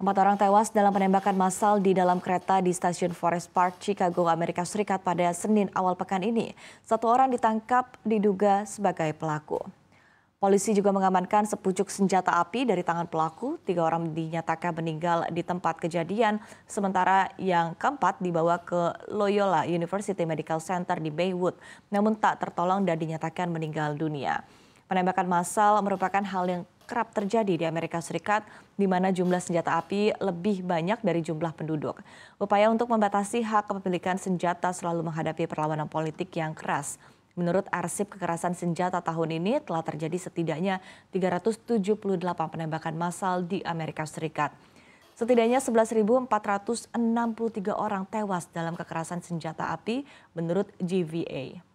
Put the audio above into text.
Empat orang tewas dalam penembakan massal di dalam kereta di stasiun Forest Park, Chicago, Amerika Serikat pada Senin awal pekan ini. Satu orang ditangkap diduga sebagai pelaku. Polisi juga mengamankan sepucuk senjata api dari tangan pelaku. Tiga orang dinyatakan meninggal di tempat kejadian, sementara yang keempat dibawa ke Loyola University Medical Center di Baywood, namun tak tertolong dan dinyatakan meninggal dunia. Penembakan massal merupakan hal yang kerap terjadi di Amerika Serikat, di mana jumlah senjata api lebih banyak dari jumlah penduduk. Upaya untuk membatasi hak kepemilikan senjata selalu menghadapi perlawanan politik yang keras. Menurut arsip kekerasan senjata tahun ini telah terjadi setidaknya 378 penembakan massal di Amerika Serikat. Setidaknya 11.463 orang tewas dalam kekerasan senjata api menurut GVA.